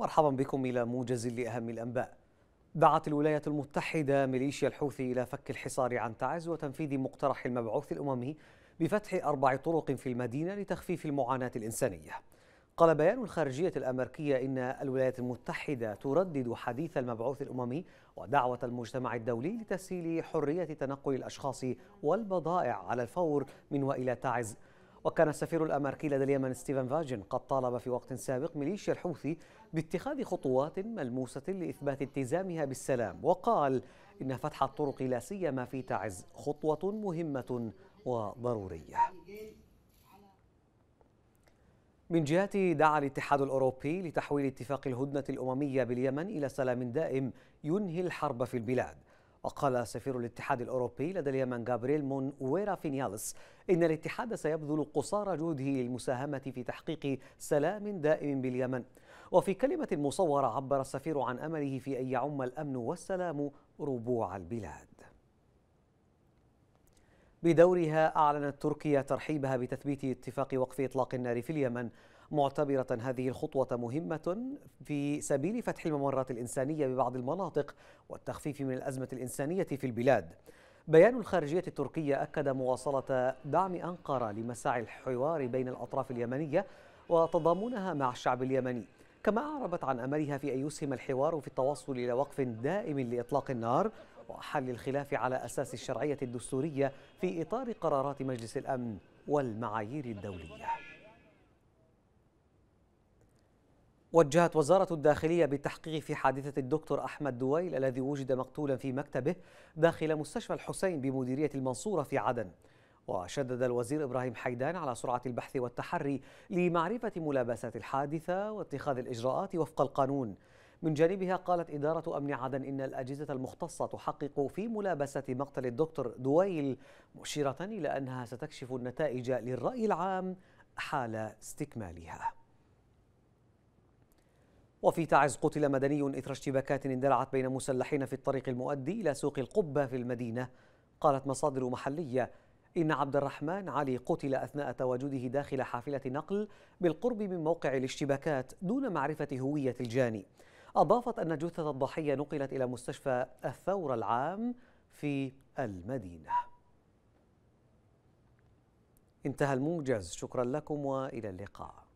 مرحبا بكم إلى موجز لأهم الأنباء دعت الولايات المتحدة ميليشيا الحوثي إلى فك الحصار عن تعز وتنفيذ مقترح المبعوث الأممي بفتح أربع طرق في المدينة لتخفيف المعاناة الإنسانية قال بيان الخارجية الأمريكية إن الولايات المتحدة تردد حديث المبعوث الأممي ودعوة المجتمع الدولي لتسهيل حرية تنقل الأشخاص والبضائع على الفور من وإلى تعز وكان السفير الأمريكي لدى اليمن ستيفن فاجن قد طالب في وقت سابق ميليشيا الحوثي باتخاذ خطوات ملموسة لإثبات التزامها بالسلام وقال إن فتح الطرق لا سيما في تعز خطوة مهمة وضرورية من جهته دعا الاتحاد الأوروبي لتحويل اتفاق الهدنة الأممية باليمن إلى سلام دائم ينهي الحرب في البلاد وقال سفير الاتحاد الأوروبي لدى اليمن غابريل مون ويرا فينيالس إن الاتحاد سيبذل قصارى جهده للمساهمة في تحقيق سلام دائم باليمن وفي كلمة مصورة عبر السفير عن أمله في أن يعم الأمن والسلام ربوع البلاد بدورها أعلنت تركيا ترحيبها بتثبيت اتفاق وقف إطلاق النار في اليمن معتبرة هذه الخطوة مهمة في سبيل فتح الممرات الإنسانية ببعض المناطق والتخفيف من الأزمة الإنسانية في البلاد بيان الخارجية التركية أكد مواصلة دعم أنقرة لمساعي الحوار بين الأطراف اليمنية وتضامنها مع الشعب اليمني كما أعربت عن أملها في أن يسهم الحوار في التوصل إلى وقف دائم لإطلاق النار وحل الخلاف على أساس الشرعية الدستورية في إطار قرارات مجلس الأمن والمعايير الدولية وجهت وزارة الداخلية بالتحقيق في حادثة الدكتور أحمد دويل الذي وجد مقتولا في مكتبه داخل مستشفى الحسين بمديرية المنصورة في عدن وشدد الوزير إبراهيم حيدان على سرعة البحث والتحري لمعرفة ملابسات الحادثة واتخاذ الإجراءات وفق القانون من جانبها قالت إدارة أمن عدن إن الأجهزة المختصة تحقق في ملابسة مقتل الدكتور دويل مشيرة إلى أنها ستكشف النتائج للرأي العام حال استكمالها وفي تعز قتل مدني إثر اشتباكات اندلعت بين مسلحين في الطريق المؤدي إلى سوق القبة في المدينة قالت مصادر محلية إن عبد الرحمن علي قتل أثناء تواجده داخل حافلة نقل بالقرب من موقع الاشتباكات دون معرفة هوية الجاني أضافت أن جثة الضحية نقلت إلى مستشفى الثور العام في المدينة انتهى الموجز شكرا لكم وإلى اللقاء